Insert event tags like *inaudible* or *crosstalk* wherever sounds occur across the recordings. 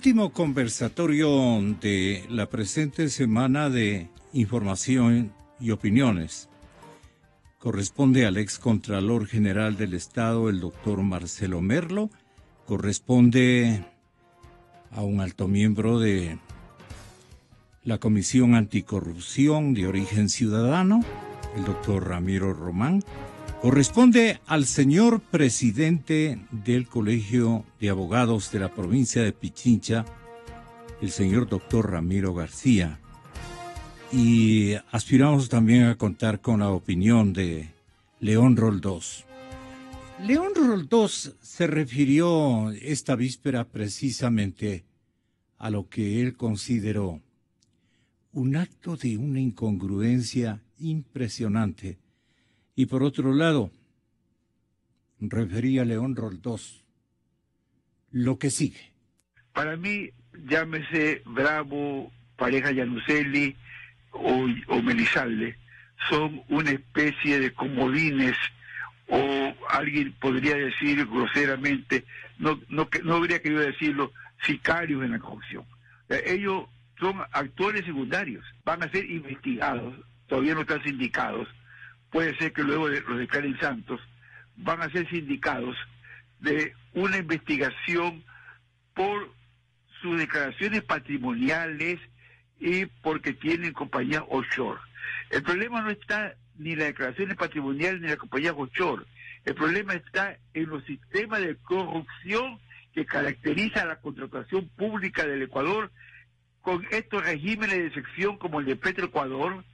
último conversatorio de la presente semana de información y opiniones corresponde al ex Contralor General del Estado, el doctor Marcelo Merlo, corresponde a un alto miembro de la Comisión Anticorrupción de Origen Ciudadano, el doctor Ramiro Román, corresponde al señor presidente del Colegio de Abogados de la provincia de Pichincha, el señor doctor Ramiro García. Y aspiramos también a contar con la opinión de León Roldós. León Roldós se refirió esta víspera precisamente a lo que él consideró un acto de una incongruencia impresionante y por otro lado, refería León Roldós, lo que sigue. Para mí, llámese Bravo, pareja Yanuselli o, Melisalde, son una especie de comodines o alguien podría decir groseramente, no, no, no habría querido decirlo, sicarios en la corrupción. Eh, ellos son actores secundarios, van a ser investigados, todavía no están sindicados, puede ser que luego de, los declaren santos, van a ser sindicados de una investigación por sus declaraciones patrimoniales y porque tienen compañía offshore. El problema no está ni las declaraciones patrimoniales ni la compañía offshore. El problema está en los sistemas de corrupción que caracteriza la contratación pública del Ecuador con estos regímenes de sección como el de Petro Ecuador,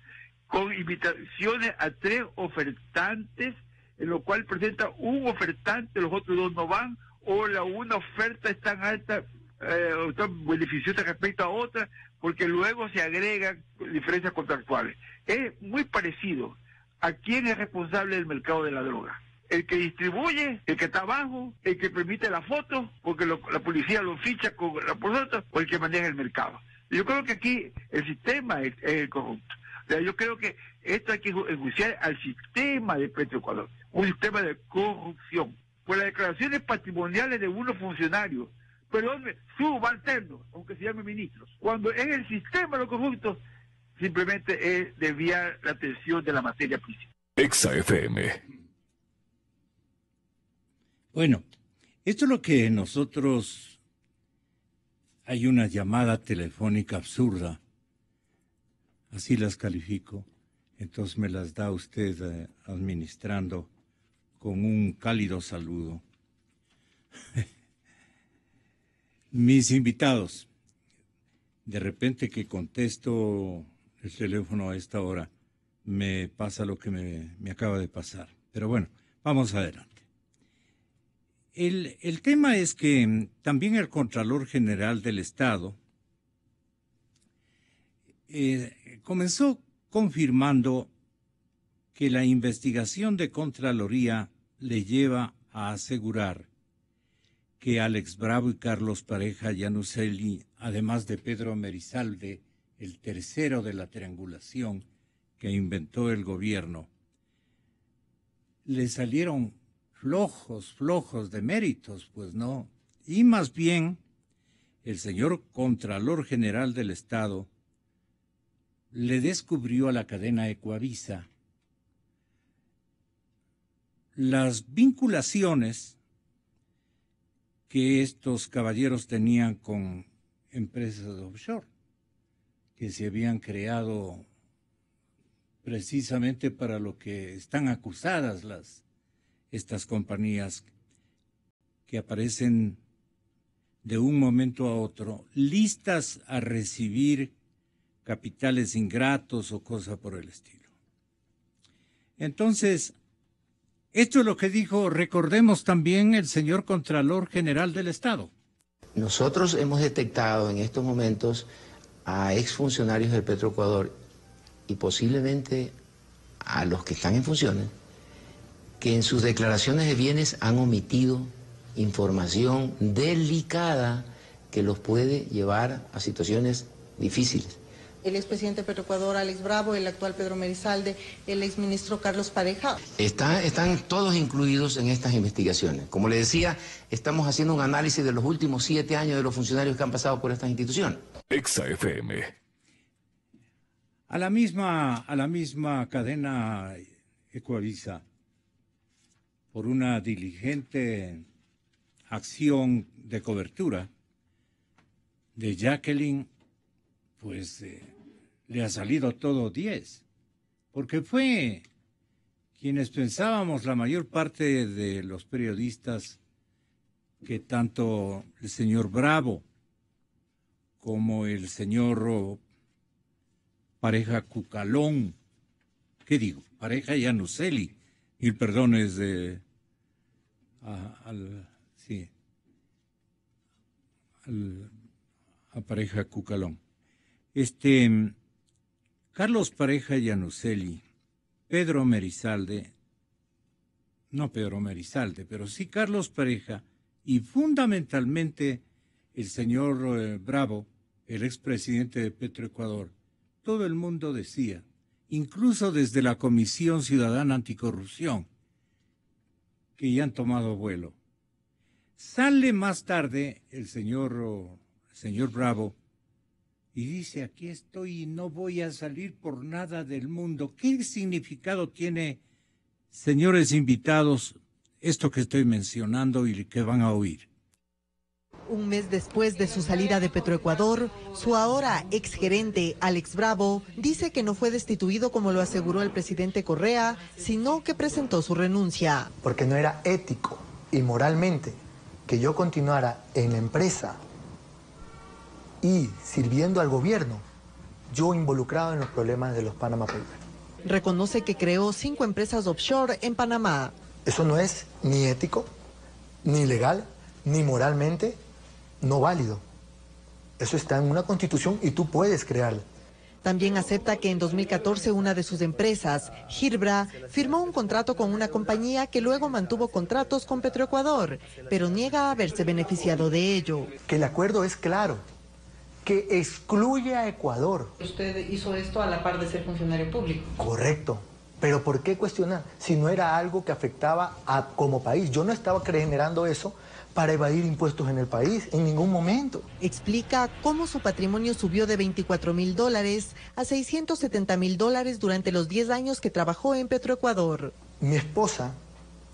con invitaciones a tres ofertantes, en lo cual presenta un ofertante, los otros dos no van, o la una oferta es tan alta o eh, tan beneficiosa respecto a otra, porque luego se agregan diferencias contractuales. Es muy parecido a quién es responsable del mercado de la droga. El que distribuye, el que está abajo, el que permite la foto, porque la policía lo ficha con la por o el que maneja el mercado. Yo creo que aquí el sistema es el corrupto. O sea, yo creo que esto hay que enjuiciar al sistema de Petroecuador, un sistema de corrupción, por las declaraciones patrimoniales de unos funcionarios, pero subalternos, aunque se llame ministros. Cuando es el sistema lo corrupto, simplemente es desviar la atención de la materia principal. FM Bueno, esto es lo que nosotros hay una llamada telefónica absurda así las califico, entonces me las da usted eh, administrando con un cálido saludo. *laughs* Mis invitados, de repente que contesto el teléfono a esta hora, me pasa lo que me, acaba de pasar. Pero bueno, vamos adelante. El, el tema es que mm, también el Contralor General del Estado, eh, comenzó confirmando que la investigación de Contraloría le lleva a asegurar que Alex Bravo y Carlos Pareja Yanuselli, además de Pedro Merizalde, el tercero de la triangulación que inventó el gobierno, le salieron flojos, flojos de méritos, pues no. Y más bien, el señor Contralor General del Estado le descubrió a la cadena Ecoavisa las vinculaciones que estos caballeros tenían con empresas offshore, que se habían creado precisamente para lo que están acusadas las, estas compañías que aparecen de un momento a otro listas a recibir capitales ingratos o cosa por el estilo. Entonces, esto es lo que dijo, recordemos también, el señor Contralor General del Estado. Nosotros hemos detectado en estos momentos a exfuncionarios del Petroecuador y posiblemente a los que están en funciones, que en sus declaraciones de bienes han omitido información delicada que los puede llevar a situaciones difíciles el expresidente Petroecuador Alex Bravo, el actual Pedro Merizalde, el exministro Carlos Pareja. Está, están todos incluidos en estas investigaciones. Como le decía, estamos haciendo un análisis de los últimos siete años de los funcionarios que han pasado por esta institución. Exa FM. A la misma, a la misma cadena ecuavisa, por una diligente acción de cobertura de Jacqueline, pues eh, le ha salido todo 10, porque fue quienes pensábamos, la mayor parte de los periodistas, que tanto el señor Bravo como el señor pareja Cucalón, ¿qué digo? Pareja Yanuseli, mil perdones de, al, sí, al, pareja Cucalón. Este, Carlos Pareja y Anuseli, Pedro Merizalde, no Pedro Merizalde, pero sí Carlos Pareja y fundamentalmente el señor eh, Bravo, el expresidente de Petroecuador, todo el mundo decía, incluso desde la Comisión Ciudadana Anticorrupción, que ya han tomado vuelo. Sale más tarde el señor, el señor Bravo y dice, aquí estoy y no voy a salir por nada del mundo. ¿Qué significado tiene, señores invitados, esto que estoy mencionando y que van a oír? Un mes después de su salida de Petroecuador, su ahora exgerente Alex Bravo dice que no fue destituido como lo aseguró el presidente Correa, sino que presentó su renuncia. Porque no era ético y moralmente que yo continuara en la empresa y sirviendo al gobierno, yo involucrado en los problemas de los Panama Papers. Reconoce que creó cinco empresas offshore en Panamá. Eso no es ni ético, ni legal, ni moralmente no válido. Eso está en una constitución y tú puedes crearla. También acepta que en 2014 una de sus empresas, Girbra, firmó un contrato con una compañía que luego mantuvo contratos con Petroecuador, pero niega haberse beneficiado de ello. Que el acuerdo es claro, que excluye a Ecuador. Usted hizo esto a la par de ser funcionario público. Correcto. Pero ¿por qué cuestionar si no era algo que afectaba a, como país? Yo no estaba generando eso para evadir impuestos en el país en ningún momento. Explica cómo su patrimonio subió de 24 mil dólares a 670 mil dólares durante los 10 años que trabajó en Petroecuador. Mi esposa,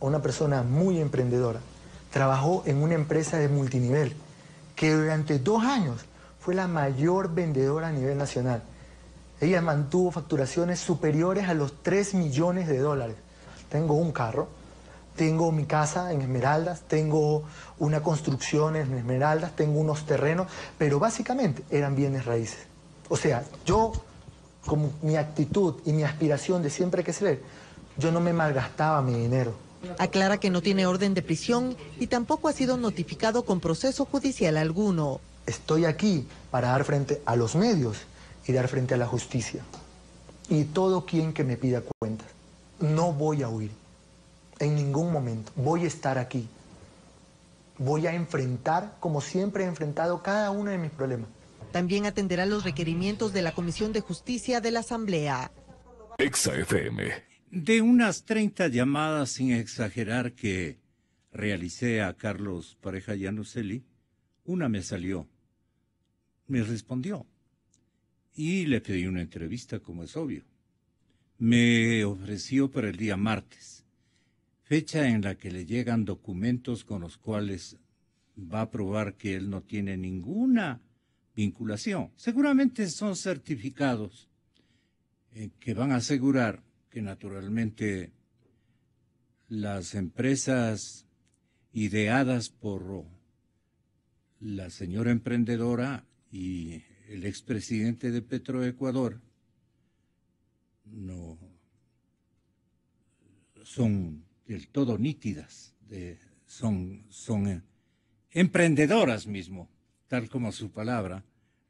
una persona muy emprendedora, trabajó en una empresa de multinivel que durante dos años fue la mayor vendedora a nivel nacional. Ella mantuvo facturaciones superiores a los 3 millones de dólares. Tengo un carro, tengo mi casa en Esmeraldas, tengo una construcción en Esmeraldas, tengo unos terrenos, pero básicamente eran bienes raíces. O sea, yo, como mi actitud y mi aspiración de siempre que ser, yo no me malgastaba mi dinero. Aclara que no tiene orden de prisión y tampoco ha sido notificado con proceso judicial alguno. Estoy aquí para dar frente a los medios y dar frente a la justicia. Y todo quien que me pida cuentas. No voy a huir. En ningún momento. Voy a estar aquí. Voy a enfrentar, como siempre he enfrentado, cada uno de mis problemas. También atenderá los requerimientos de la Comisión de Justicia de la Asamblea. ExaFM. De unas 30 llamadas, sin exagerar, que realicé a Carlos Pareja Yanuseli, una me salió me respondió y le pedí una entrevista, como es obvio. Me ofreció para el día martes, fecha en la que le llegan documentos con los cuales va a probar que él no tiene ninguna vinculación. Seguramente son certificados eh, que van a asegurar que naturalmente las empresas ideadas por la señora emprendedora y el expresidente de Petroecuador no son del todo nítidas, son, son emprendedoras mismo, tal como su palabra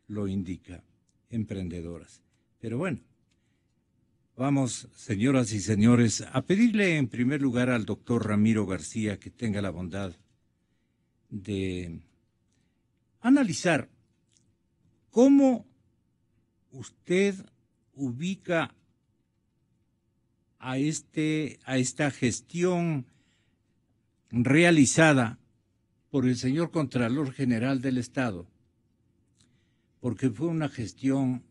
lo indica, emprendedoras. Pero bueno, vamos, señoras y señores, a pedirle en primer lugar al doctor Ramiro García que tenga la bondad de analizar ¿Cómo usted ubica a, este, a esta gestión realizada por el señor Contralor General del Estado? Porque fue una gestión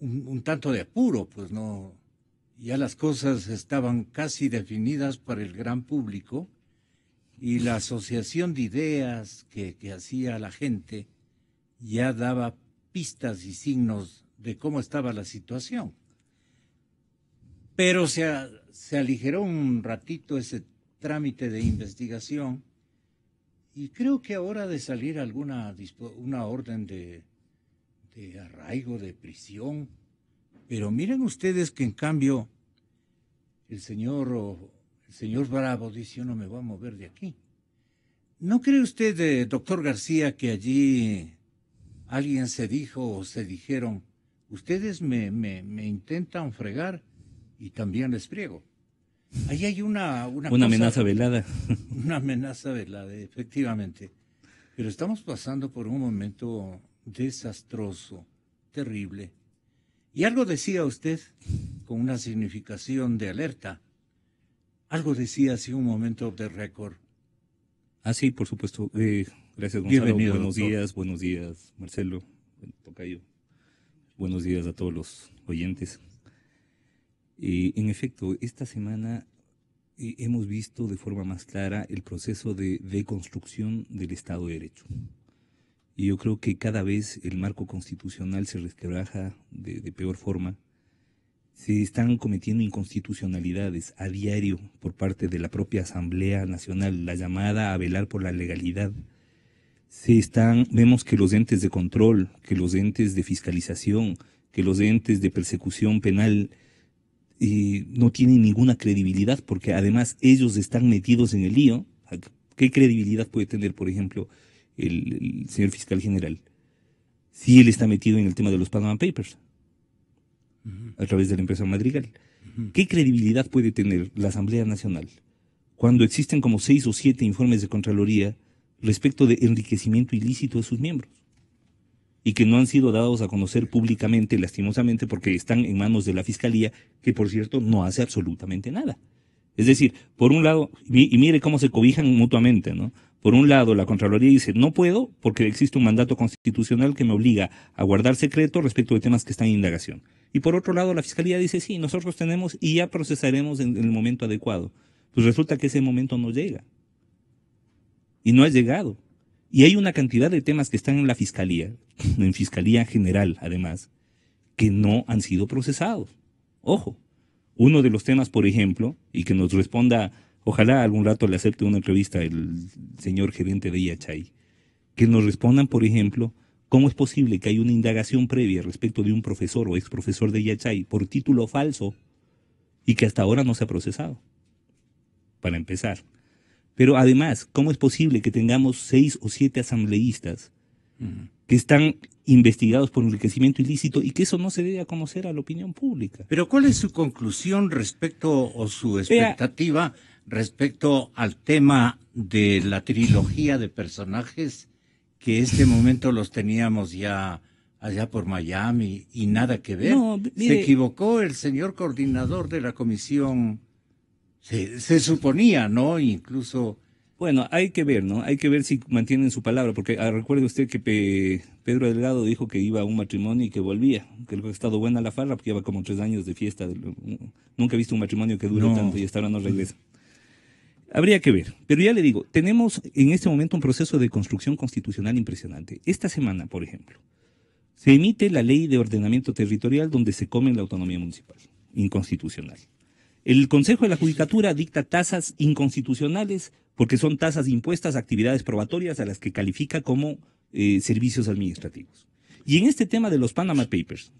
un, tanto de apuro, pues no, ya las cosas estaban casi definidas para el gran público y la asociación de ideas que hacía la gente ya daba pistas y signos de cómo estaba la situación. Pero se, se aligeró un ratito ese trámite de investigación y creo que ahora de salir alguna una orden de, arraigo, de prisión. Pero miren ustedes que en cambio el señor, el señor Bravo dice, yo no me voy a mover de aquí. ¿No cree usted, eh, doctor García, que allí alguien se dijo o se dijeron, ustedes me, intentan fregar y también les friego. Ahí hay una... Una, amenaza velada. *laughs* Una amenaza velada, efectivamente. Pero estamos pasando por un momento desastroso, terrible. Y algo decía usted con una significación de alerta. Algo decía así un momento de récord. Ah, sí, por supuesto. Eh, Gracias, buenos días, buenos días, Marcelo, Tocayo. Buenos días a todos los oyentes. Eh, en efecto, esta semana eh, hemos visto de forma más clara el proceso de deconstrucción del Estado de Derecho. Y yo creo que cada vez el marco constitucional se resquebraja de peor forma. Se están cometiendo inconstitucionalidades a diario por parte de la propia Asamblea Nacional, la llamada a velar por la legalidad se están, vemos que los entes de control, que los entes de fiscalización, que los entes de persecución penal no tienen ninguna credibilidad porque además ellos están metidos en el lío. ¿Qué credibilidad puede tener, por ejemplo, el, señor fiscal general si él está metido en el tema de los Panama Papers a través de la empresa Madrigal? ¿Qué credibilidad puede tener la Asamblea Nacional cuando existen como seis o siete informes de Contraloría? respecto de enriquecimiento ilícito de sus miembros y que no han sido dados a conocer públicamente, lastimosamente, porque están en manos de la Fiscalía, que por cierto no hace absolutamente nada. Es decir, por un lado, y mire cómo se cobijan mutuamente, ¿no? Por un lado, la Contraloría dice, no puedo porque existe un mandato constitucional que me obliga a guardar secreto respecto de temas que están en indagación. Y por otro lado, la Fiscalía dice, sí, nosotros tenemos y ya procesaremos en el momento adecuado. Pues resulta que ese momento no llega y no ha llegado. Y hay una cantidad de temas que están en la Fiscalía, *laughs* en Fiscalía General además, que no han sido procesados. Ojo, uno de los temas, por ejemplo, y que nos responda, ojalá algún rato le acepte una entrevista el señor gerente de IHI, que nos respondan, por ejemplo, cómo es posible que haya una indagación previa respecto de un profesor o ex profesor de IHI por título falso y que hasta ahora no se ha procesado. Para empezar. Pero además, ¿cómo es posible que tengamos seis o siete asambleístas que están investigados por enriquecimiento ilícito y que eso no se debe a conocer a la opinión pública? Pero ¿cuál es su conclusión respecto o su expectativa respecto al tema de la trilogía de personajes que este momento los teníamos ya allá por Miami y nada que ver. No, se equivocó el señor coordinador de la comisión se, suponía, ¿no? Incluso... Bueno, hay que ver, ¿no? Hay que ver si mantienen su palabra, porque ah, recuerde usted que Pedro Delgado dijo que iba a un matrimonio y que volvía, que le ha estado buena la farra, porque lleva como tres años de fiesta. Nunca he visto un matrimonio que dure tanto y hasta ahora no regresa. Habría que ver, pero ya le digo, tenemos en este momento un proceso de construcción constitucional impresionante. Esta semana, por ejemplo, se emite la ley de ordenamiento territorial donde se come la autonomía municipal, inconstitucional. El Consejo de la Judicatura dicta tasas inconstitucionales porque son tasas impuestas a actividades probatorias a las que califica como eh, servicios administrativos. Y en este tema de los Panama Papers,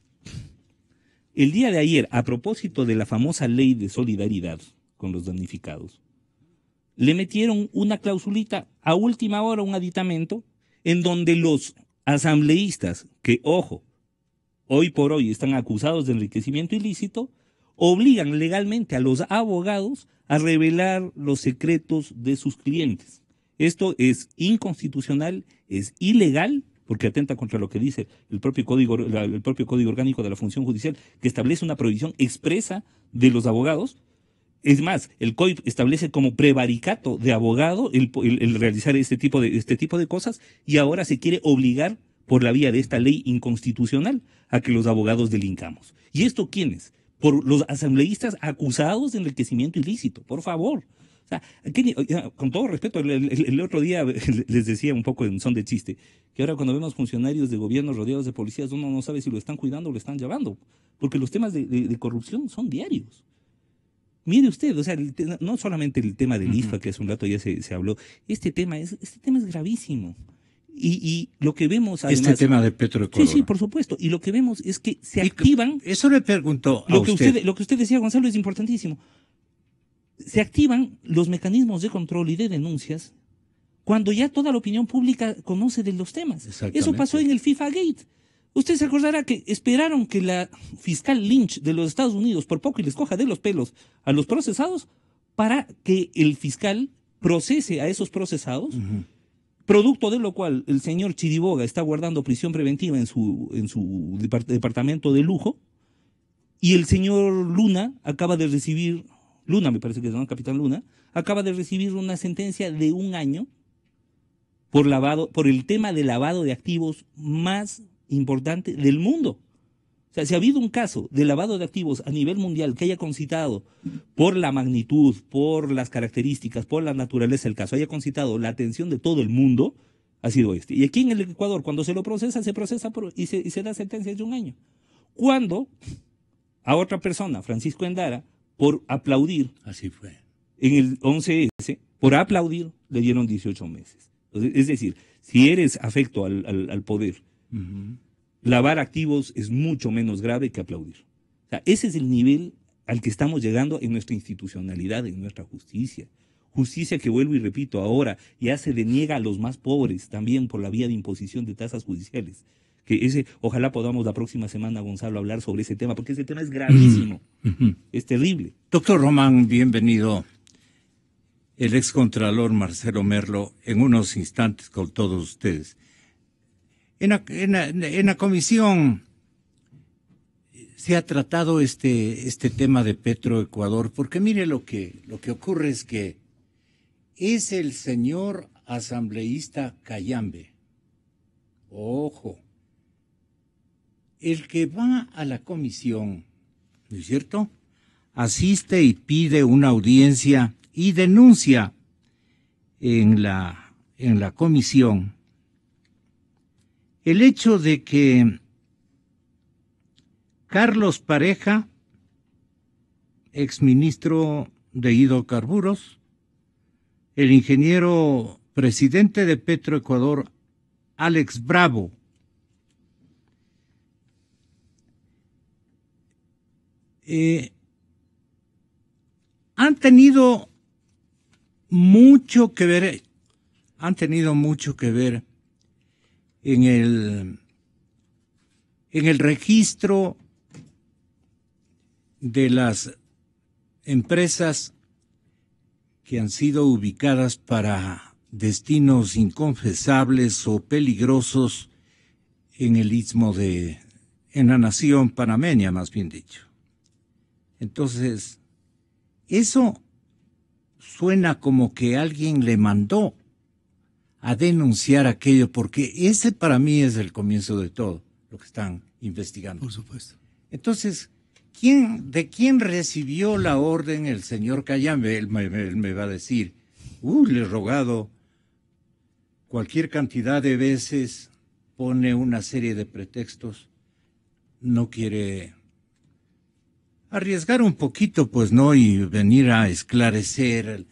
el día de ayer, a propósito de la famosa ley de solidaridad con los damnificados, le metieron una clausulita a última hora, un aditamento, en donde los asambleístas que, ojo, hoy por hoy están acusados de enriquecimiento ilícito, obligan legalmente a los abogados a revelar los secretos de sus clientes. Esto es inconstitucional, es ilegal, porque atenta contra lo que dice el propio Código, el propio código Orgánico de la Función Judicial, que establece una prohibición expresa de los abogados, es más, el COIP establece como prevaricato de abogado el, realizar este tipo, de, este tipo de cosas y ahora se quiere obligar por la vía de esta ley inconstitucional a que los abogados delincamos. ¿Y esto quiénes? por los asambleístas acusados de enriquecimiento ilícito, por favor. O sea, con todo respeto, el, otro día *laughs* les decía un poco en son de chiste, que ahora cuando vemos funcionarios de gobiernos rodeados de policías, uno no sabe si lo están cuidando o lo están llevando, porque los temas de, corrupción son diarios. Mire usted, o sea, no solamente el tema del IFA, que hace un rato ya se, se habló, este tema es, este tema es gravísimo. Y, y lo que vemos este además, Este tema de Petroecuador. Sí, sí, por supuesto. Y lo que vemos es que se activan... Eso le preguntó a lo que usted. Lo que usted decía, Gonzalo, es importantísimo. Se activan los mecanismos de control y de denuncias cuando ya toda la opinión pública conoce de los temas. Eso pasó en el FIFA Gate. Usted se acordará que esperaron que la fiscal Lynch de los Estados Unidos por poco y les coja de los pelos a los procesados para que el fiscal procese a esos procesados producto de lo cual el señor Chiriboga está guardando prisión preventiva en su, en su departamento de lujo, y el señor Luna acaba de recibir, Luna me parece que es Capitán Luna, acaba de recibir una sentencia de un año por, lavado, por el tema de lavado de activos más importante del mundo. O sea, si ha habido un caso de lavado de activos a nivel mundial que haya concitado por la magnitud, por las características, por la naturaleza del caso, haya concitado la atención de todo el mundo, ha sido este. Y aquí en el Ecuador, cuando se lo procesa, se procesa y, se, da sentencia de un año. Cuando a otra persona, Francisco Endara, por aplaudir, así fue, en el 11S, por aplaudir, le dieron 18 meses. es decir, si eres afecto al, poder, lavar activos es mucho menos grave que aplaudir. O sea, ese es el nivel al que estamos llegando en nuestra institucionalidad, en nuestra justicia. Justicia que vuelvo y repito ahora, ya se deniega a los más pobres también por la vía de imposición de tasas judiciales. Que ese, ojalá podamos la próxima semana, Gonzalo, hablar sobre ese tema, porque ese tema es gravísimo, es terrible. Doctor Román, bienvenido. El excontralor Marcelo Merlo, en unos instantes con todos ustedes en la, comisión se ha tratado este, este tema de Petro Ecuador. porque mire lo que, lo que ocurre es que es el señor asambleísta Callambe. ojo, el que va a la comisión, ¿no es cierto? Asiste y pide una audiencia y denuncia en la, en la comisión el hecho de que Carlos Pareja, ex ministro de hidrocarburos, el ingeniero presidente de Petroecuador, Alex Bravo, eh, han tenido mucho que ver, han tenido mucho que ver en el, en el registro de las empresas que han sido ubicadas para destinos inconfesables o peligrosos en el istmo de, en la nación panameña, más bien dicho. Entonces, eso suena como que alguien le mandó a denunciar aquello, porque ese para mí es el comienzo de todo lo que están investigando. Por supuesto. Entonces, ¿quién, ¿de quién recibió la orden el señor Cayambe? Él me, va a decir, uh, le he rogado cualquier cantidad de veces, pone una serie de pretextos, no quiere arriesgar un poquito, pues no, y venir a esclarecer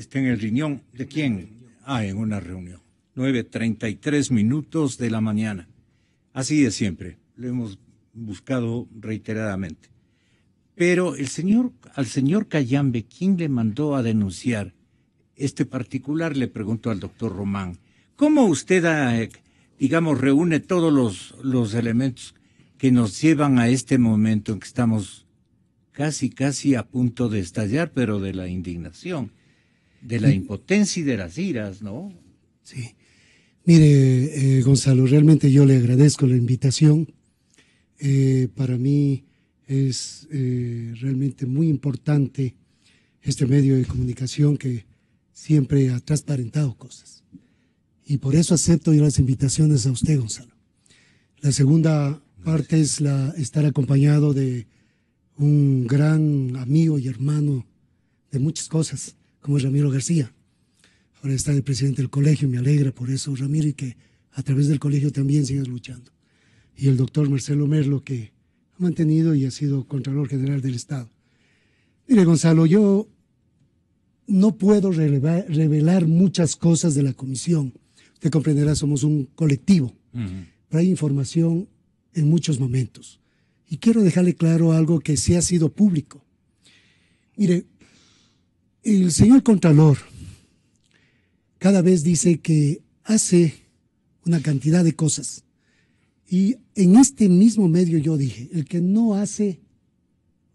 Está en el riñón. ¿De quién? Ah, en una reunión. 9.33 minutos de la mañana. Así de siempre. Lo hemos buscado reiteradamente. Pero el señor, al señor Cayambe, ¿quién le mandó a denunciar este particular? Le preguntó al doctor Román. ¿Cómo usted, ah, eh, digamos, reúne todos los, los elementos que nos llevan a este momento en que estamos casi, casi a punto de estallar, pero de la indignación? de la impotencia y de las iras, ¿no? Sí. Mire, eh, Gonzalo, realmente yo le agradezco la invitación. Eh, para mí es eh, realmente muy importante este medio de comunicación que siempre ha transparentado cosas. Y por eso acepto yo las invitaciones a usted, Gonzalo. La segunda parte es la, estar acompañado de un gran amigo y hermano de muchas cosas como Ramiro García. Ahora está el presidente del colegio, me alegra por eso, Ramiro, y que a través del colegio también sigas luchando. Y el doctor Marcelo Merlo, que ha mantenido y ha sido Contralor General del Estado. Mire, Gonzalo, yo no puedo revelar muchas cosas de la comisión. Usted comprenderá, somos un colectivo. hay información en muchos momentos. Y quiero dejarle claro algo que sí ha sido público. Mire, el señor Contralor cada vez dice que hace una cantidad de cosas. Y en este mismo medio yo dije, el que no hace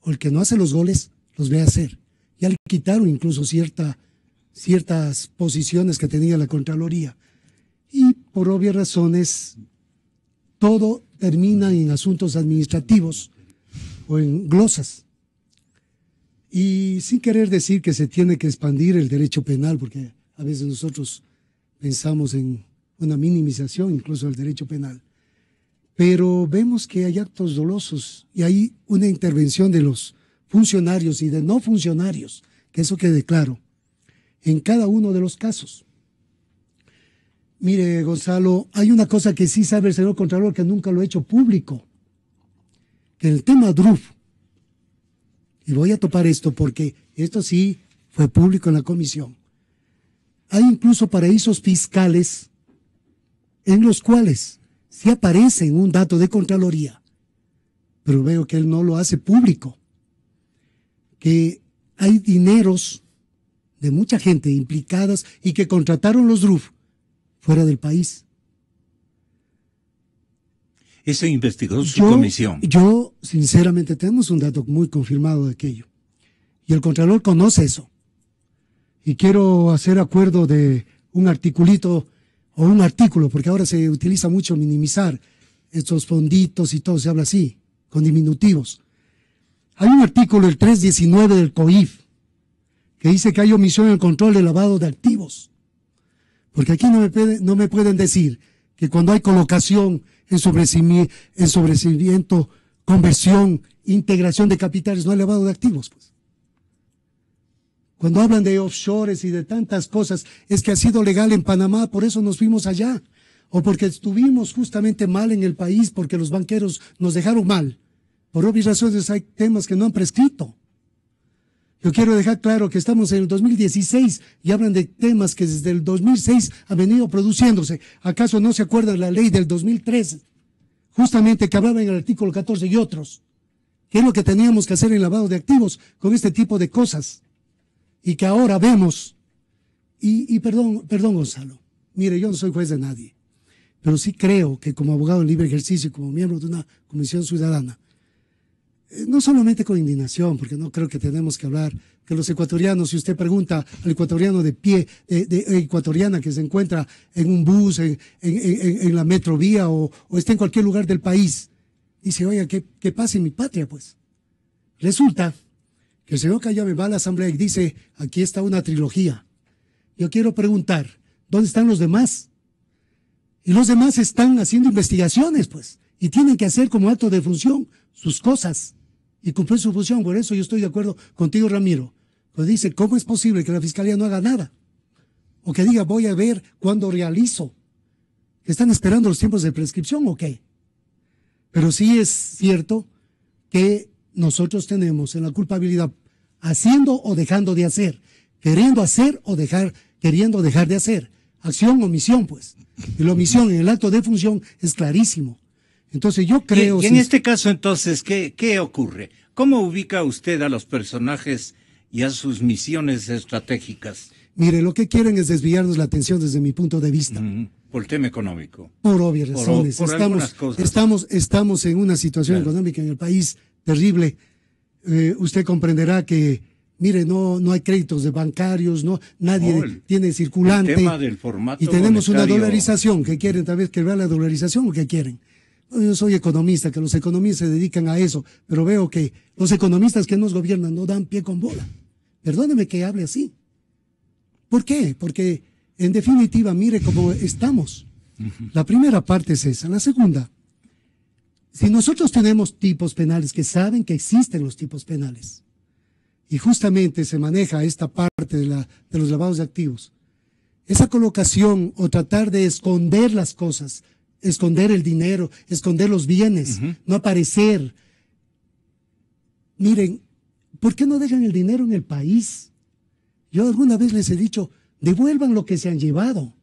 o el que no hace los goles, los ve a hacer. Ya le quitaron incluso cierta, ciertas posiciones que tenía la Contraloría. Y por obvias razones, todo termina en asuntos administrativos o en glosas. Y sin querer decir que se tiene que expandir el derecho penal, porque a veces nosotros pensamos en una minimización incluso del derecho penal. Pero vemos que hay actos dolosos y hay una intervención de los funcionarios y de no funcionarios, que eso quede claro, en cada uno de los casos. Mire, Gonzalo, hay una cosa que sí sabe el señor Contralor que nunca lo ha hecho público. Que el tema DRUF, y voy a topar esto porque esto sí fue público en la comisión. Hay incluso paraísos fiscales en los cuales sí aparece un dato de Contraloría, pero veo que él no lo hace público, que hay dineros de mucha gente implicadas y que contrataron los RUF fuera del país ese investigó su comisión. Yo, sinceramente, tenemos un dato muy confirmado de aquello. Y el Contralor conoce eso. Y quiero hacer acuerdo de un articulito o un artículo, porque ahora se utiliza mucho minimizar estos fonditos y todo, se habla así, con diminutivos. Hay un artículo, el 319 del COIF, que dice que hay omisión en el control de lavado de activos. Porque aquí no no me pueden decir que cuando hay colocación sobrecimiento, conversión, integración de capitales, no elevado de activos. Pues. Cuando hablan de offshores y de tantas cosas, es que ha sido legal en Panamá, por eso nos fuimos allá. O porque estuvimos justamente mal en el país, porque los banqueros nos dejaron mal. Por obvias razones hay temas que no han prescrito. Yo quiero dejar claro que estamos en el 2016 y hablan de temas que desde el 2006 han venido produciéndose. ¿Acaso no se acuerdan la ley del 2003? Justamente que hablaba en el artículo 14 y otros. ¿Qué es lo que teníamos que hacer en lavado de activos con este tipo de cosas? Y que ahora vemos. Y, y perdón, perdón Gonzalo. Mire, yo no soy juez de nadie. Pero sí creo que como abogado en libre ejercicio y como miembro de una comisión ciudadana, eh, no solamente con indignación, porque no creo que tenemos que hablar que los ecuatorianos, si usted pregunta al ecuatoriano de pie, eh, de, eh, ecuatoriana que se encuentra en un bus, en, la metrovía o, está en cualquier lugar del país, dice, oiga, ¿qué, qué pasa en mi patria? Pues resulta que el señor Callame va a la asamblea y dice, aquí está una trilogía. Yo quiero preguntar, ¿dónde están los demás? Y los demás están haciendo investigaciones, pues, y tienen que hacer como acto de función sus cosas y cumplir su función. Por eso yo estoy de acuerdo contigo, Ramiro. Pues dice, ¿cómo es posible que la fiscalía no haga nada? O que diga, voy a ver cuándo realizo. ¿Están esperando los tiempos de prescripción o Pero sí es cierto que nosotros tenemos en la culpabilidad haciendo o dejando de hacer, queriendo hacer o dejar, queriendo dejar de hacer, acción o omisión pues. Y la omisión en el acto de función es clarísimo. Entonces yo creo... en este caso entonces, ¿qué, ¿qué ocurre? ¿Cómo ubica usted a los personajes y a sus misiones estratégicas? Mire, lo que quieren es desviarnos la atención desde mi punto de vista. por el tema económico. Por obvias razones. estamos, estamos, estamos en una situación económica en el país terrible. Eh, usted comprenderá que, mire, no, no hay créditos de bancarios, no, nadie tiene circulante. y tenemos una dolarización ¿Qué quieren, tal vez que vean la dolarización, o qué quieren. Yo soy economista, que los economistas se dedican a eso, pero veo que los economistas que nos gobiernan no dan pie con bola. Perdóneme que hable así. ¿Por qué? Porque en definitiva, mire cómo estamos. La primera parte es esa. La segunda, si nosotros tenemos tipos penales que saben que existen los tipos penales, y justamente se maneja esta parte de, los lavados de activos, esa colocación o tratar de esconder las cosas esconder el dinero, esconder los bienes, no aparecer. Miren, ¿por qué no dejan el dinero en el país? Yo alguna vez les he dicho, devuelvan lo que se han llevado.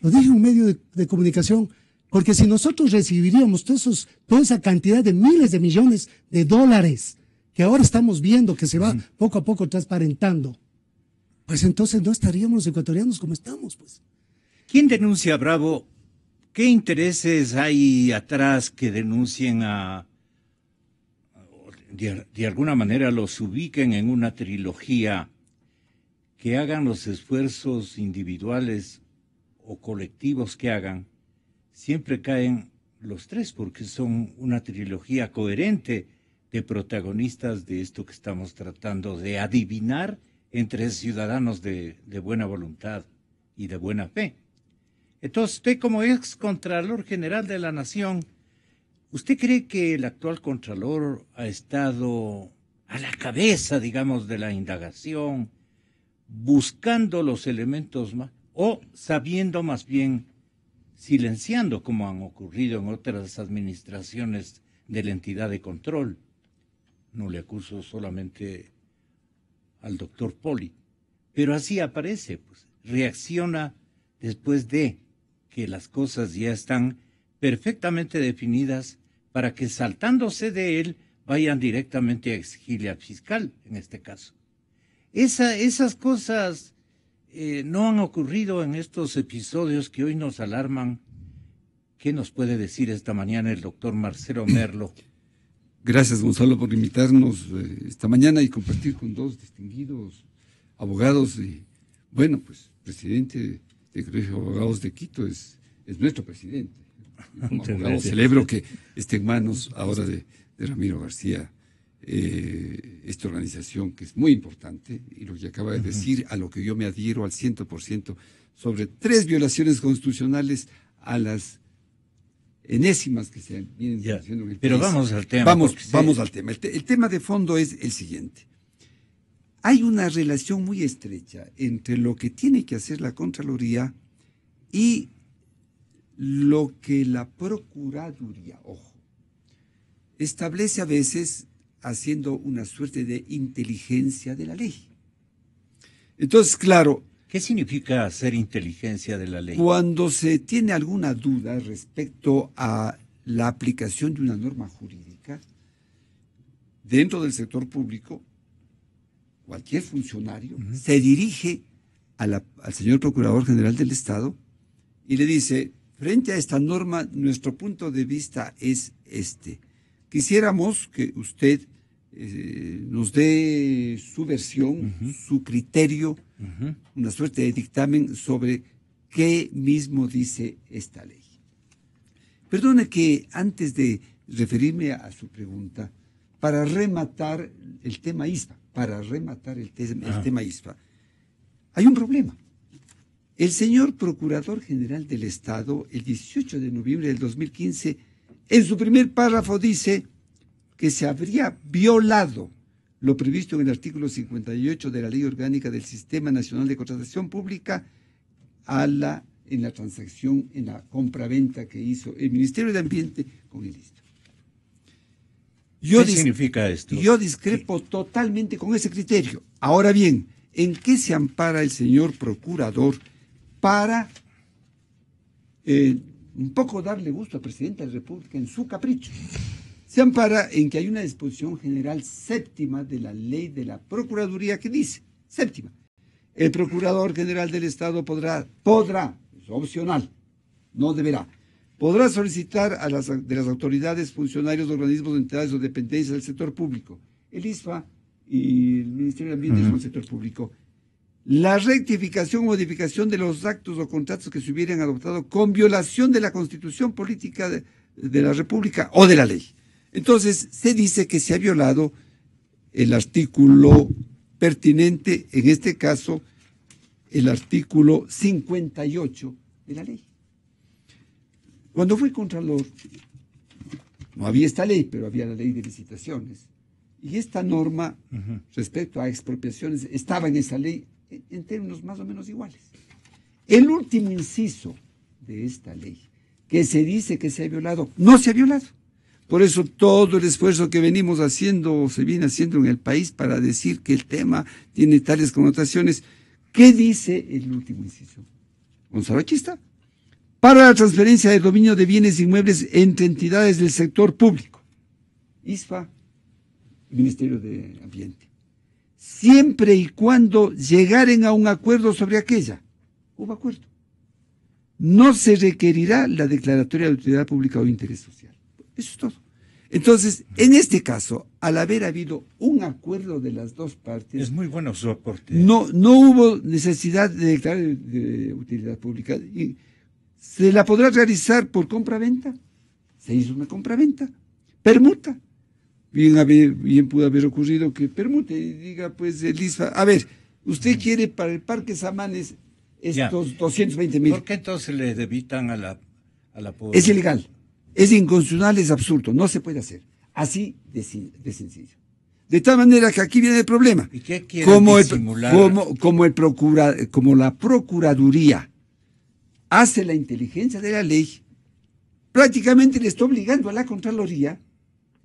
Lo dije en un medio de, comunicación, porque si nosotros recibiríamos toda esa cantidad de miles de millones de dólares que ahora estamos viendo que se va poco a poco transparentando, pues entonces no estaríamos los ecuatorianos como estamos. Pues. ¿Quién denuncia Bravo ¿Qué intereses hay atrás que denuncien a, de, alguna manera los ubiquen en una trilogía, que hagan los esfuerzos individuales o colectivos que hagan, siempre caen los tres porque son una trilogía coherente de protagonistas de esto que estamos tratando de adivinar entre ciudadanos de buena voluntad y de buena fe. Entonces, usted como ex Contralor General de la Nación, ¿usted cree que el actual Contralor ha estado a la cabeza, digamos, de la indagación, buscando los elementos más, o sabiendo más bien, silenciando, como han ocurrido en otras administraciones de la entidad de control? No le acuso solamente al doctor Poli, pero así aparece, pues, reacciona después de que las cosas ya están perfectamente definidas para que saltándose de él vayan directamente a exigirle al fiscal, en este caso. esas cosas eh, no han ocurrido en estos episodios que hoy nos alarman. ¿Qué nos puede decir esta mañana el doctor Marcelo Merlo? *clears throat* Gracias, Gonzalo, por invitarnos eh, esta mañana y compartir con dos distinguidos abogados y, bueno, pues, presidente de Colegio de Abogados de Quito es, es nuestro presidente. *laughs* celebro que esté en manos ahora de, Ramiro García eh, esta organización que es muy importante y lo que acaba de decir, a lo que yo me adhiero al 100% sobre tres violaciones constitucionales a las enésimas que se vienen haciendo Pero vamos al tema. Vamos, vamos al tema. el tema de fondo es el siguiente hay una relación muy estrecha entre lo que tiene que hacer la Contraloría y lo que la Procuraduría, ojo, establece a veces haciendo una suerte de inteligencia de la ley. Entonces, claro. ¿Qué significa hacer inteligencia de la ley? Cuando se tiene alguna duda respecto a la aplicación de una norma jurídica dentro del sector público, cualquier funcionario, se dirige al señor Procurador General del Estado y le dice, frente a esta norma, nuestro punto de vista es este. Quisiéramos que usted eh, nos dé su versión, su criterio, una suerte de dictamen sobre qué mismo dice esta ley. Perdone que antes de referirme a su pregunta, para rematar el tema ISPA, para rematar el, tema ISPA, hay un problema. El señor Procurador General del Estado, el 18 de noviembre del 2015, en su primer párrafo dice que se habría violado lo previsto en el artículo 58 de la Ley Orgánica del Sistema Nacional de Contratación Pública a la, en la transacción, en la compraventa que hizo el Ministerio de Ambiente con el ISPA. Yo ¿Qué significa esto? Yo discrepo totalmente con ese criterio. Ahora bien, ¿en qué se ampara el señor procurador para eh, un poco darle gusto al presidente de la República en su capricho? Se ampara en que hay una disposición general séptima de la ley de la Procuraduría que dice, séptima, el Procurador General del Estado podrá, podrá, es opcional, no deberá, podrá solicitar a las, de las autoridades, funcionarios, organismos, entidades o dependencias del sector público, el ISFA y el Ministerio de Ambiente del sector público, la rectificación o modificación de los actos o contratos que se hubieran adoptado con violación de la constitución política de la República o de la ley. Entonces, se dice que se ha violado el artículo pertinente, en este caso, el artículo 58 de la ley. Cuando fui contralor, no había esta ley, pero había la ley de licitaciones. Y esta norma respecto a expropiaciones estaba en esa ley en, términos más o menos iguales. El último inciso de esta ley, que se dice que se ha violado, no se ha violado. Por eso todo el esfuerzo que venimos haciendo o se viene haciendo en el país para decir que el tema tiene tales connotaciones, ¿qué dice el último inciso? Gonzalo, aquí para la transferencia de dominio de bienes inmuebles entre entidades del sector público. ISFA, Ministerio de Ambiente. Siempre y cuando llegaren a un acuerdo sobre aquella. Hubo acuerdo. No se requerirá la declaratoria de utilidad pública o interés social. Eso es todo. Entonces, en este caso, al haber habido un acuerdo de las dos partes. Es muy bueno su aporte. No, no hubo necesidad de declarar de utilidad pública se la podrá realizar por compra-venta. Se hizo una compra-venta. Permuta. Bien, bien pudo haber ocurrido que permute y diga, pues, elisa. a ver, usted quiere para el Parque Samanes estos 220 mil. ¿Por qué entonces le debitan a la, a Es ilegal, es inconstitucional, es absurdo, no se puede hacer. Así de, sencillo. De tal manera que aquí viene el problema. ¿Y qué quiere el, como la Procuraduría hace la inteligencia de la ley, prácticamente le está obligando a la Contraloría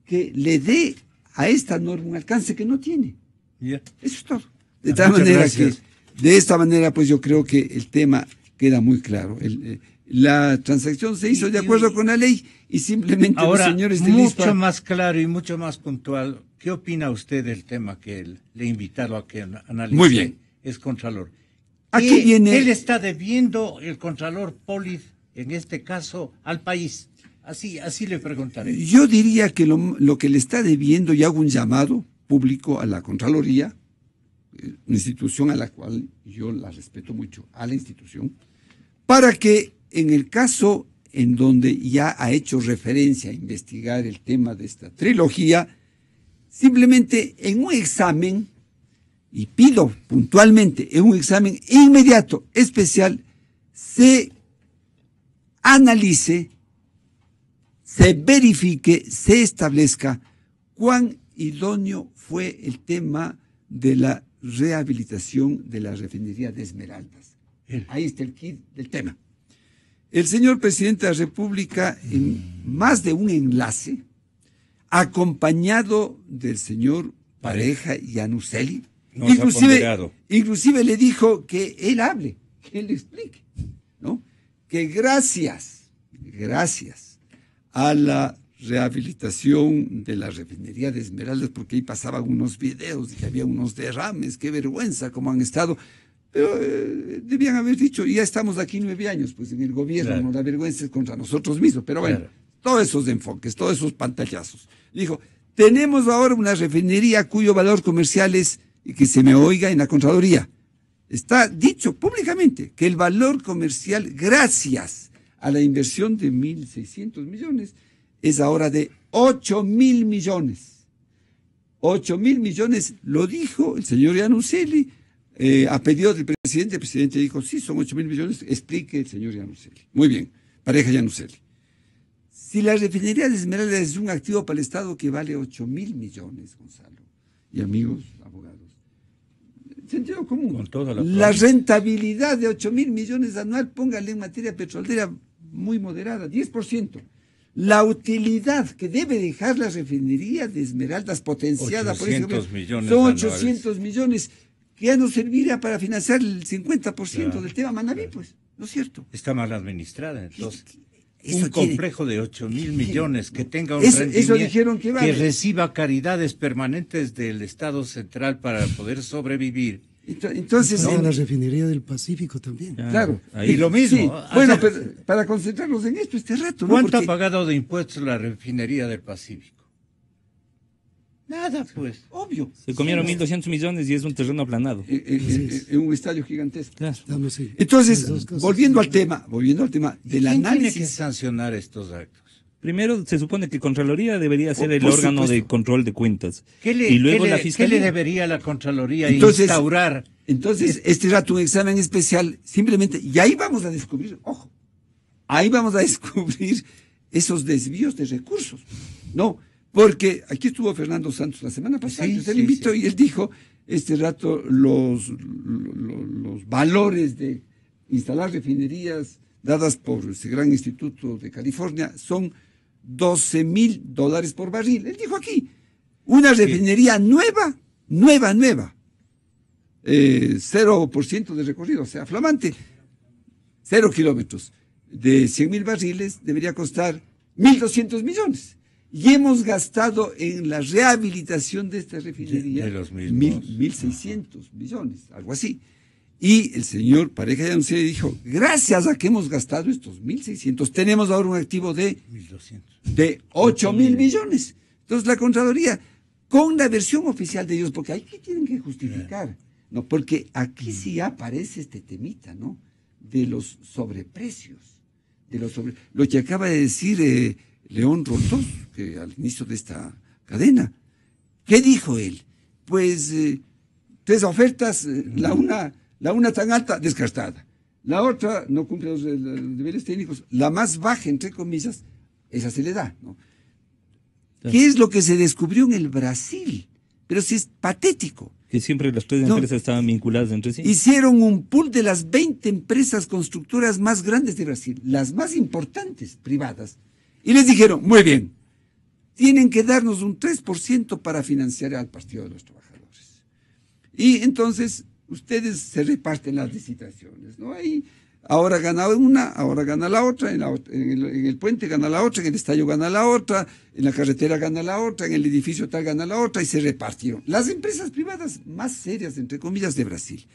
que le dé a esta norma un alcance que no tiene. Eso es todo. Ah, de tal manera que, de esta manera, pues yo creo que el tema queda muy claro. Eh, la transacción se hizo de acuerdo con la ley y simplemente ahora, los señores de mucho más claro y mucho más puntual. ¿Qué opina usted del tema que le he invitado a que analice? Muy bien. Es contralor. Aquí le Él está debiendo el Contralor Polis, en este caso, al país. Así, así le preguntaré. Yo diría que lo, lo que le está debiendo, y hago un llamado público a la Contraloría, eh, una institución a la cual yo la respeto mucho, a la institución, para que en el caso en donde ya ha hecho referencia a investigar el tema de esta trilogía, simplemente en un examen y pido puntualmente en un examen inmediato, especial, se analice, se verifique, se establezca cuán idóneo fue el tema de la rehabilitación de la refinería de Esmeraldas. Ahí está el kit del tema. El señor presidente de la República, en más de un enlace, acompañado del señor Pareja y inclusive, le dijo que él hable, que él explique, ¿no? Que gracias, gracias a la rehabilitación de la refinería de Esmeraldas, porque ahí pasaban unos videos y que había unos derrames, qué vergüenza como han estado. Pero eh, debían haber dicho, ya estamos aquí nueve años, pues en el gobierno, la vergüenza es contra nosotros mismos. Pero bueno, todos esos enfoques, todos esos pantallazos. Dijo, tenemos ahora una refinería cuyo valor comercial es y que se me oiga en la Contraloría. Está dicho públicamente que el valor comercial, gracias a la inversión de 1.600 millones, es ahora de 8.000 millones. 8.000 millones, lo dijo el señor Yanuselli, eh, a pedido del presidente. El presidente dijo, sí, son 8.000 millones, explique el señor Yanuselli. Muy bien, pareja Yanuselli. Si la refinería de Esmeralda es un activo para el Estado que vale 8 mil millones, Gonzalo, y amigos abogados, sentido común. la, rentabilidad de 8 mil millones anual, póngale en materia petrolera muy moderada, 10%. La utilidad que debe dejar la refinería de Esmeraldas potenciada por ejemplo, millones son 800 millones que ya no serviría para financiar el 50% del tema Manaví, pues, ¿no es cierto? Está mal administrada, entonces un complejo de 8 mil *laughs* millones que tenga un rendimiento, que, reciba caridades permanentes del Estado central para poder sobrevivir. Entonces, en la refinería del Pacífico también. claro. Y lo mismo. Bueno, pero para concentrarnos en esto este rato. ¿Cuánto ha pagado de impuestos la refinería del Pacífico? Nada, pues, obvio. Se comieron 1.200 millones y es un terreno aplanado. Eh, eh, eh, es un estadio gigantesco. Entonces, volviendo al tema, volviendo al tema del ¿Quién análisis. Tiene que sancionar estos actos? Primero, se supone que Contraloría debería ser el órgano de control de cuentas. ¿Qué le, debería la Contraloría instaurar? Entonces, este rato, un examen especial, simplemente, y ahí vamos a descubrir, ojo, ahí vamos a *laughs* descubrir esos desvíos de recursos. No, porque aquí estuvo Fernando Santos la semana pasada, yo te sí, invito, y él dijo este rato los, los, valores de instalar refinerías dadas por ese gran instituto de California son 12 mil dólares por barril. Él dijo aquí, una refinería nueva, nueva, nueva, eh, 0% de recorrido, o sea, flamante, 0 kilómetros de 100 mil barriles debería costar 1.200 millones y hemos gastado en la rehabilitación de esta refinería 1.600 millones, algo así. Y el señor Pareja de Anuncia dijo, gracias a que hemos gastado estos 1.600, tenemos ahora un activo de, 1.200. de 8.000 mil millones. Entonces la Contraloría, con la versión oficial de ellos, porque aquí tienen que justificar, ¿no? Porque aquí sí aparece este temita, ¿no? De los sobreprecios. De los sobre... Lo que acaba de decir eh, León Roldós, que al inicio de esta cadena. ¿Qué dijo él? Pues eh, tres ofertas, eh, la una, la una tan alta, descartada. La otra no cumple eh, los, deberes técnicos. La más baja, entre comillas, esa se le da. ¿Qué es lo que se descubrió en el Brasil? Pero si es patético. Que siempre las tres empresas estaban vinculadas entre sí. Hicieron un pool de las 20 empresas constructoras más grandes de Brasil, las más importantes privadas, y les dijeron, muy bien, tienen que darnos un 3% para financiar al Partido de los Trabajadores. Y entonces ustedes se reparten las licitaciones, ¿no? ahora gana una, ahora gana la otra, en, el, en, el, puente gana la otra, en el estadio gana la otra, en la carretera gana la otra, en el edificio tal gana la otra, y se repartieron. Las empresas privadas más serias, entre comillas, de Brasil.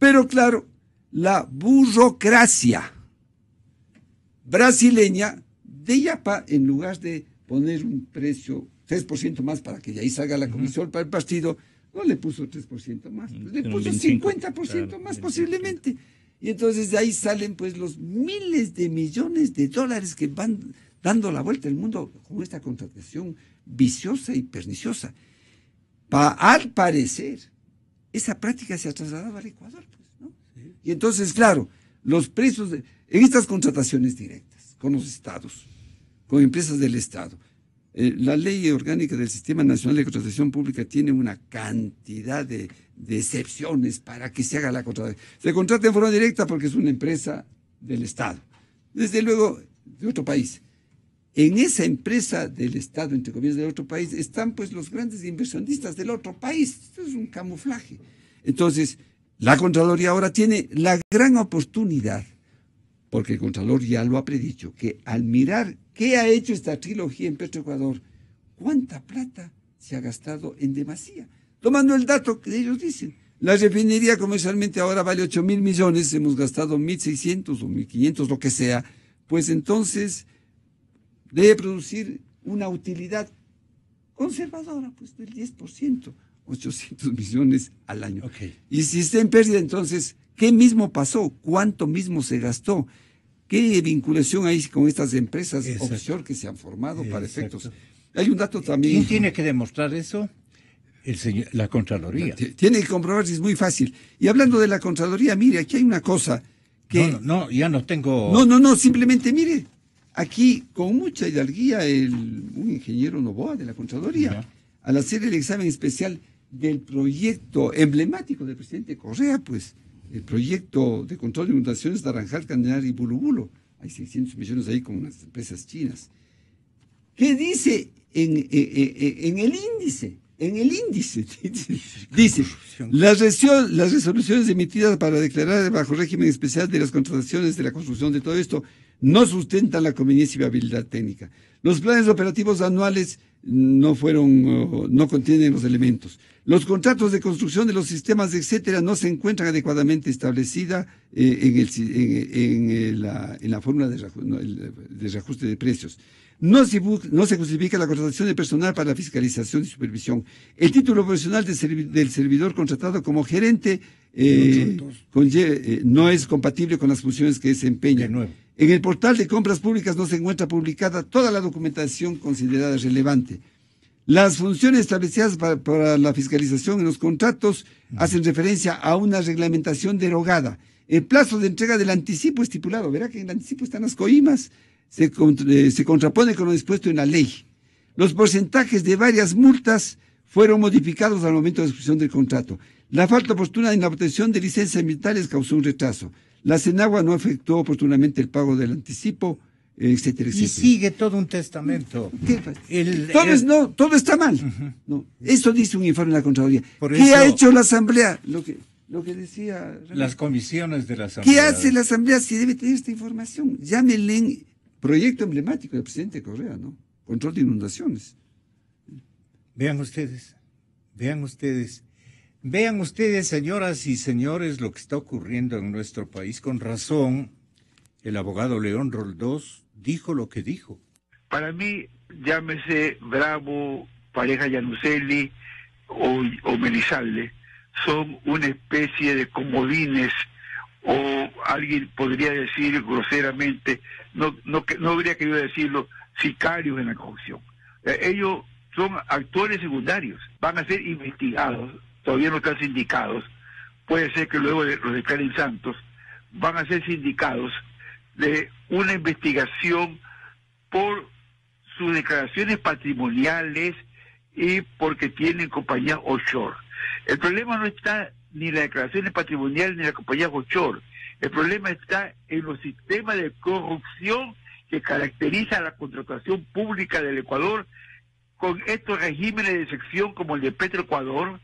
Pero claro, la burocracia brasileña de IAPA, en lugar de poner un precio 3% más para que de ahí salga la comisión para el partido, no le puso 3% más, mm, le puso 50% más posiblemente. Y entonces de ahí salen pues los miles de millones de dólares que van dando la vuelta al mundo con esta contratación viciosa y perniciosa. al parecer, esa práctica se ha trasladado al Ecuador. Pues, ¿no? Y entonces, claro, los precios en estas contrataciones directas con los estados, con empresas del Estado. Eh, la ley orgánica del Sistema Nacional de Contratación Pública tiene una cantidad de, excepciones para que se haga la contratación. Se contrata en forma directa porque es una empresa del Estado. Desde luego, de otro país. En esa empresa del Estado, entre comillas, del otro país, están pues los grandes inversionistas del otro país. Esto es un camuflaje. Entonces, la Contraloría ahora tiene la gran oportunidad, porque el Contralor ya lo ha predicho, que al mirar ¿Qué ha hecho esta trilogía en Petroecuador? ¿Cuánta plata se ha gastado en demasía? Tomando el dato que ellos dicen, la refinería comercialmente ahora vale 8 mil millones, hemos gastado 1.600 o 1.500, lo que sea, pues entonces debe producir una utilidad conservadora, pues del 10%, 800 millones al año. Y si está en pérdida, entonces, ¿qué mismo pasó? ¿Cuánto mismo se gastó? ¿Qué vinculación hay con estas empresas offshore que se han formado para efectos? Hay un dato eh, también. ¿Quién tiene que demostrar eso? El señor, la Contraloría. Tiene que comprobarse, es muy fácil. Y hablando de la Contraloría, mire, aquí hay una cosa que. No, no, ya no tengo. No, no, no, simplemente mire. Aquí, con mucha hidalguía, el, un ingeniero Novoa de la Contraloría, al hacer el examen especial del proyecto emblemático del presidente Correa, pues, el proyecto de control de inundaciones de Aranjal, Candelaria y Bulubulo. Hay 600 millones ahí con unas empresas chinas. ¿Qué dice eh, eh, eh, en, el índice? En el índice *laughs* dice, las, las resoluciones emitidas para declarar bajo régimen especial de las contrataciones de la construcción de todo esto no sustentan la conveniencia y viabilidad técnica. Los planes operativos anuales no fueron, no contienen los elementos. Los contratos de construcción de los sistemas, etcétera, no se encuentran adecuadamente establecida eh, en, la, fórmula de, reajuste de precios. No se, justifica la contratación de personal para la fiscalización y supervisión. El título profesional del servidor contratado como gerente eh, eh, no es compatible con las funciones que desempeña. En el portal de compras públicas no se encuentra publicada toda la documentación considerada relevante. Las funciones establecidas para, la fiscalización en los contratos hacen referencia a una reglamentación derogada. El plazo de entrega del anticipo estipulado, verá que en el anticipo están las coimas, eh, se, contrapone con lo dispuesto en la ley. Los porcentajes de varias multas fueron modificados al momento de la ejecución del contrato. La falta oportuna en la obtención de licencias ambientales causó un retraso. La Cenagua no efectuó oportunamente el pago del anticipo, etcétera, etcétera. Y sigue todo un testamento. Pues, todo, no, todo está mal. no, eso dice un informe de la Contraloría. ¿Qué ha hecho la Asamblea? Lo que, lo que decía. Las comisiones de la Asamblea. ¿Qué hace la Asamblea si debe tener esta información? Llámenle en proyecto emblemático del presidente Correa, ¿no? Control de inundaciones. Vean ustedes, vean ustedes Vean ustedes, señoras y señores, lo que está ocurriendo en nuestro país. Con razón, el abogado León Roldós dijo lo que dijo. Para mí, llámese Bravo, pareja Yanuselli o, o son una especie de comodines o alguien podría decir groseramente, no, no, no habría querido decirlo, sicarios en la corrupción. Eh, ellos son actores secundarios, van a ser investigados todavía no están sindicados, puede ser que luego de, los declaren santos, van a ser sindicados de una investigación por sus declaraciones patrimoniales y porque tienen compañías offshore. El problema no está ni las declaraciones patrimoniales ni en las compañías offshore. El problema está en los sistemas de corrupción que caracteriza la contratación pública del Ecuador con estos regímenes de sección como el de Petro Ecuador,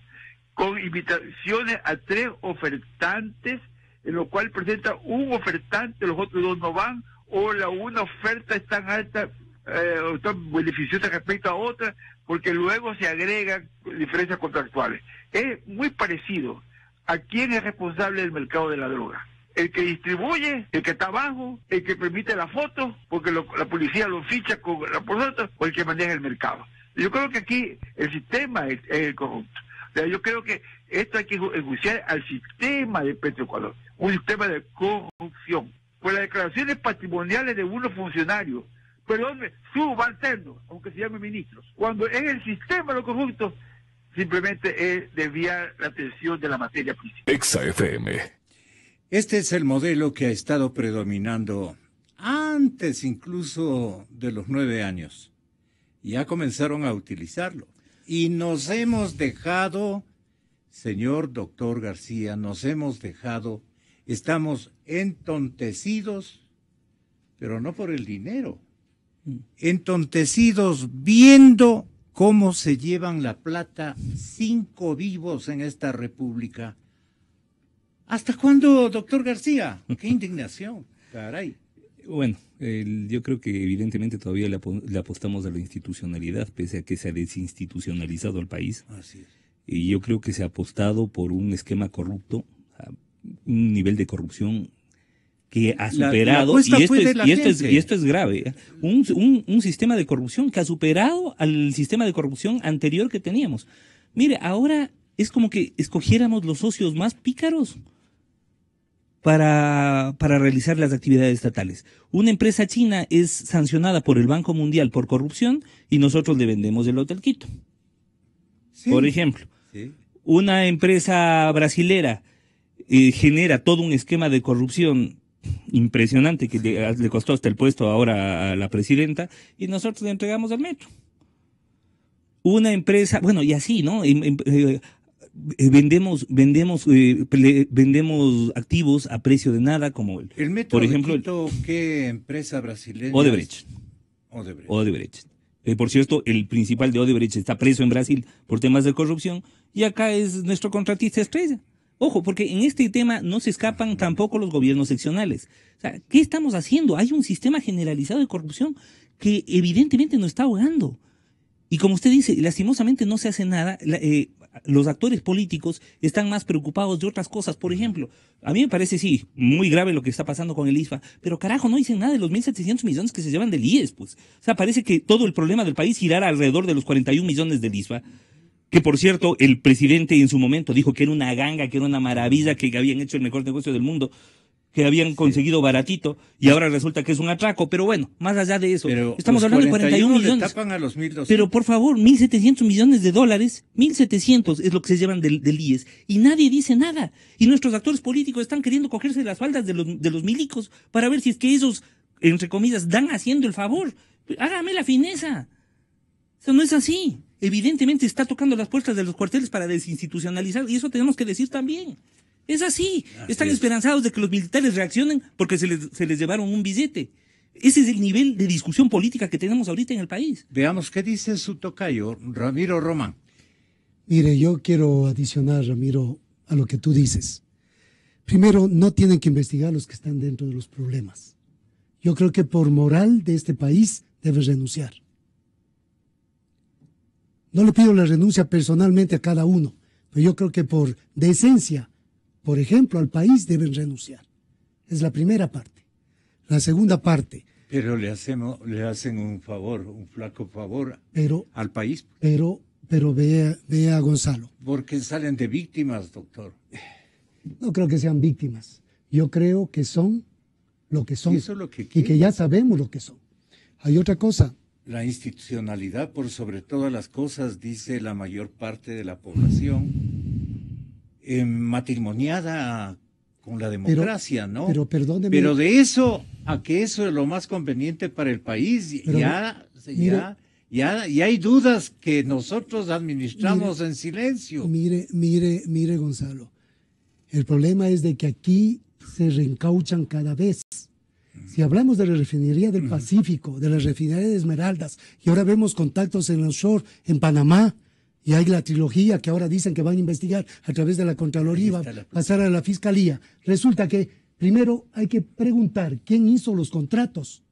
con invitaciones a tres ofertantes, en lo cual presenta un ofertante, los otros dos no van, o la una oferta es tan alta eh, tan beneficiosa respecto a otra, porque luego se agregan diferencias contractuales. Es muy parecido a quién es responsable del mercado de la droga el que distribuye, el que está abajo, el que permite la foto, porque la policía lo ficha con la por o el que maneja el mercado. Yo creo que aquí el sistema es, es el corrupto yo creo que esto hay que enjuiciar al sistema de Petroecuador, un sistema de corrupción. Por pues las declaraciones patrimoniales de unos funcionarios, perdón, subalternos, aunque se llamen ministros, cuando es el sistema lo corrupto, simplemente es desviar la atención de la materia principal. Exa FM. Este es el modelo que ha estado predominando antes incluso de los nueve años. Ya comenzaron a utilizarlo. Y nos hemos dejado, señor doctor García, nos hemos dejado, estamos entontecidos, pero no por el dinero, mm. entontecidos viendo cómo se llevan la plata cinco vivos en esta república. ¿Hasta cuándo, doctor García? ¡Qué *laughs* indignación! Caray. Bueno, yo creo que evidentemente todavía le, apostamos a la institucionalidad, pese a que se ha desinstitucionalizado el país. Y yo creo que se ha apostado por un esquema corrupto, un nivel de corrupción que ha superado, y, esto es, y, grave, ¿eh? un, sistema de corrupción que ha superado al sistema de corrupción anterior que teníamos. Mire, ahora es como que escogiéramos los socios más pícaros para, para realizar las actividades estatales. Una empresa china es sancionada por el Banco Mundial por corrupción y nosotros le vendemos el Hotel Quito. Por ejemplo, una empresa brasilera eh, genera todo un esquema de corrupción impresionante que le, costó hasta el puesto ahora a la presidenta y nosotros le entregamos al metro. Una empresa, bueno, y así, ¿no? Em, em, eh, eh, vendemos vendemos eh, vendemos activos a precio de nada como el, por ejemplo qué empresa brasileña Odebrecht Odebrecht, Odebrecht. Eh, por cierto el principal de Odebrecht está preso en Brasil por temas de corrupción y acá es nuestro contratista estrella ojo porque en este tema no se escapan tampoco los gobiernos seccionales o sea, qué estamos haciendo hay un sistema generalizado de corrupción que evidentemente nos está ahogando y como usted dice, lastimosamente no se hace nada los actores políticos están más preocupados de otras cosas. Por ejemplo, a mí me parece, sí, muy grave lo que está pasando con el ISFA, pero carajo, no dicen nada de los 1.700 millones que se llevan del IES, pues. O sea, parece que todo el problema del país girara alrededor de los 41 millones del ISFA que por cierto, el presidente en su momento dijo que era una ganga, que era una maravilla, que habían hecho el mejor negocio del mundo que habían conseguido baratito y ahora resulta que es un atraco. Pero bueno, más allá de eso, estamos hablando de 41 millones. pero por favor, 1.700 millones de dólares, 1.700 es lo que se llevan del, IES y nadie dice nada. Y nuestros actores políticos están queriendo cogerse las faldas de los, de los milicos para ver si es que esos, entre comillas, dan haciendo el favor. Hágame la fineza. Eso no es así. Evidentemente está tocando las puertas de los cuarteles para desinstitucionalizar y eso tenemos que decir también. Es así. Están esperanzados de que los militares reaccionen porque se les, se les llevaron un billete. Ese es el nivel de discusión política que tenemos ahorita en el país. Veamos qué dice su tocayo, Ramiro Román. Mire, yo quiero adicionar, Ramiro, a lo que tú dices. Primero, no tienen que investigar los que están dentro de los problemas. Yo creo que por moral de este país debe renunciar. No le pido la renuncia personalmente a cada uno, pero yo creo que por decencia por ejemplo, al país deben renunciar. Es la primera parte. La segunda parte. Pero le, hacemos, le hacen un favor, un flaco favor pero, al país. Pero, pero vea, vea, Gonzalo. Porque salen de víctimas, doctor. No creo que sean víctimas. Yo creo que son lo que son. y que ya sabemos lo que son. Hay otra cosa. La institucionalidad por sobre todas las cosas, dice la mayor parte de la población eh, matrimoniada con la democracia, ¿no? Pero perdóneme. Pero de eso a que eso es lo más conveniente para el país, ya, ya, ya, hay dudas que nosotros administramos en silencio. Mire, mire, mire, Gonzalo. El problema es de que aquí se reencauchan cada vez. Si hablamos de la refinería del Pacífico, de la refinería de Esmeraldas, y ahora vemos contactos en el sur, en Panamá, y hay la trilogía que ahora dicen que van a investigar a través de la Contraloría, pasar a la Fiscalía. Resulta que primero hay que preguntar quién hizo los contratos,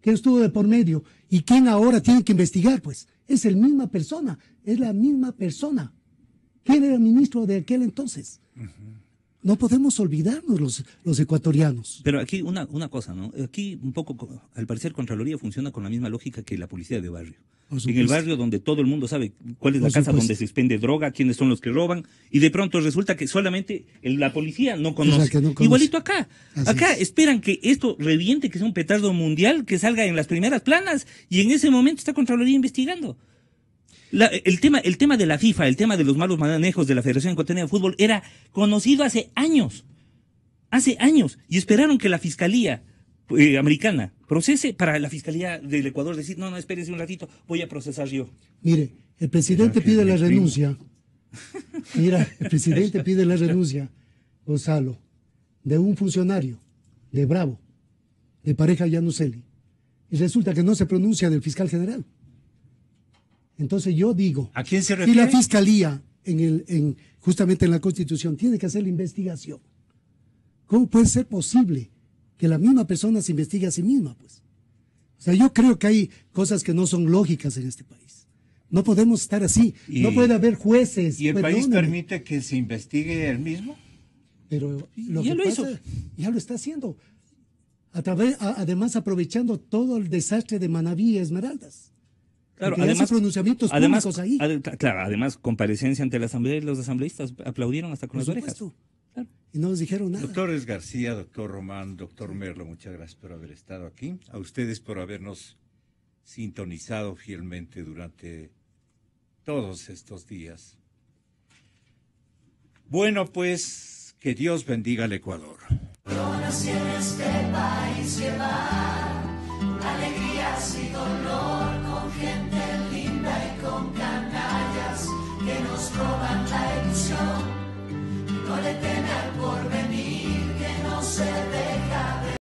quién estuvo de por medio y quién ahora tiene que investigar. Pues es la misma persona, es la misma persona. ¿Quién era el ministro de aquel entonces? No podemos olvidarnos los, los ecuatorianos. Pero aquí una, una cosa, ¿no? Aquí un poco, al parecer, Contraloría funciona con la misma lógica que la policía de barrio. En el barrio donde todo el mundo sabe cuál es la casa donde se expende droga, quiénes son los que roban, y de pronto resulta que solamente la policía no conoce. Igualito acá. acá esperan que esto reviente, que sea un petardo mundial, que salga en las primeras planas, y en ese momento está Contraloría investigando el, tema, el tema de la FIFA, el tema de los malos manejos de la Federación Ecuatoriana de Fútbol era conocido hace años. Hace años. Y esperaron que la Fiscalía eh, Americana procese para la Fiscalía del Ecuador decir, no, no, espérense un ratito, voy a procesar yo. Mire, el presidente pide la renuncia. Mira, el presidente pide la renuncia, Gonzalo, de un funcionario, de Bravo, de pareja Yanuseli. Y resulta que no se pronuncia el fiscal general. Entonces yo digo, ¿a se la fiscalía, en el, justamente en la Constitución, tiene que hacer la investigación, ¿cómo puede ser posible que la misma persona se investigue a sí misma? Pues? O sea, yo creo que hay cosas que no son lógicas en este país. No podemos estar así. no puede haber jueces. ¿Y el país permite que se investigue él mismo? Pero lo ya que lo Ya lo está haciendo. A través, además, aprovechando todo el desastre de Manaví y Esmeraldas además, pronunciamientos además, ahí. claro, además comparecencia ante la asamblea y los asambleístas aplaudieron hasta con las orejas. Y no nos dijeron nada. Doctores García, doctor Román, doctor Merlo, muchas gracias por haber estado aquí. A ustedes por habernos sintonizado fielmente durante todos estos días. Bueno, pues que Dios bendiga al Ecuador. Yo este país y dolor. roban la ilusión, no le teme al porvenir que no se